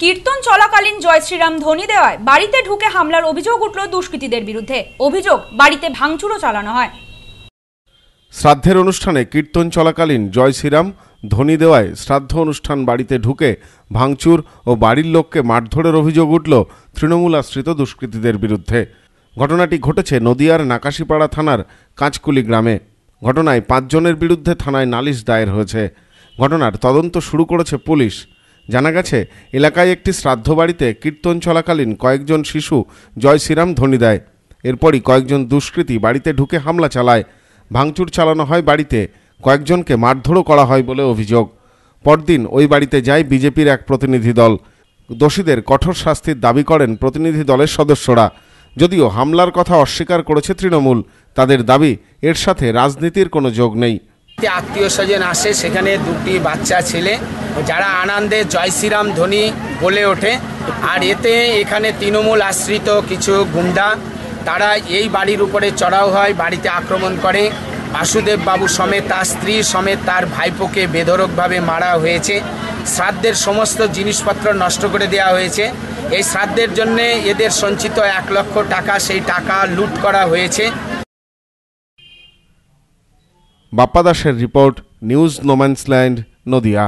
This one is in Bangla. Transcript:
কীর্তন চলাকালীন জয় শ্রীরাম ধ্বনি দেওয়ায় বাড়িতে ঢুকে হামলার অভিযোগ উঠল দুষ্কৃতীদের বিরুদ্ধে অভিযোগ বাড়িতে ভাঙচুরও চালানো হয় শ্রাদ্ধের অনুষ্ঠানে কীর্তন চলাকালীন জয় শ্রীরাম ধ্বনি দেওয়ায় শ্রাদ্ধ অনুষ্ঠান বাড়িতে ঢুকে ভাঙচুর ও বাড়ির লোককে মারধরের অভিযোগ উঠল তৃণমূল আশ্রিত দুষ্কৃতীদের বিরুদ্ধে ঘটনাটি ঘটেছে নদিয়ার নাকাশিপাড়া থানার কাঁচকুলি গ্রামে ঘটনায় পাঁচজনের বিরুদ্ধে থানায় নালিশ দায়ের হয়েছে ঘটনার তদন্ত শুরু করেছে পুলিশ জানা গেছে এলাকায় একটি শ্রাদ্ধ বাড়িতে কীর্তন চলাকালীন কয়েকজন শিশু জয় শ্রীরাম ধ্বনি দেয় এরপরই কয়েকজন দুষ্কৃতী বাড়িতে ঢুকে হামলা চালায় ভাঙচুর চালানো হয় বাড়িতে কয়েকজনকে মারধরও করা হয় বলে অভিযোগ পরদিন ওই বাড়িতে যায় বিজেপির এক প্রতিনিধি দল দোষীদের কঠোর শাস্তির দাবি করেন প্রতিনিধি দলের সদস্যরা যদিও হামলার কথা অস্বীকার করেছে তৃণমূল তাদের দাবি এর সাথে রাজনীতির কোনো যোগ নেই আত্মীয় স্বজন আসে সেখানে দুটি বাচ্চা ছেলে যারা আনন্দে জয় শ্রীরাম ধ্বনি বলে ওঠে আর এতে এখানে তৃণমূল আশ্রিত কিছু গুন্ডা তারা এই বাড়ির উপরে চড়াও হয় বাড়িতে আক্রমণ করে বাসুদেব বাবু সমেত তার স্ত্রী সমেত তার ভাইপোকে বেধরকভাবে মারা হয়েছে শ্রাদ্ধের সমস্ত জিনিসপত্র নষ্ট করে দেওয়া হয়েছে এই শ্রাদ্ধের জন্যে এদের সঞ্চিত এক লক্ষ টাকা সেই টাকা লুট করা হয়েছে বাপ্পা দাসের রিপোর্ট নিউজ নোম্যান্সল্যান্ড নদিয়া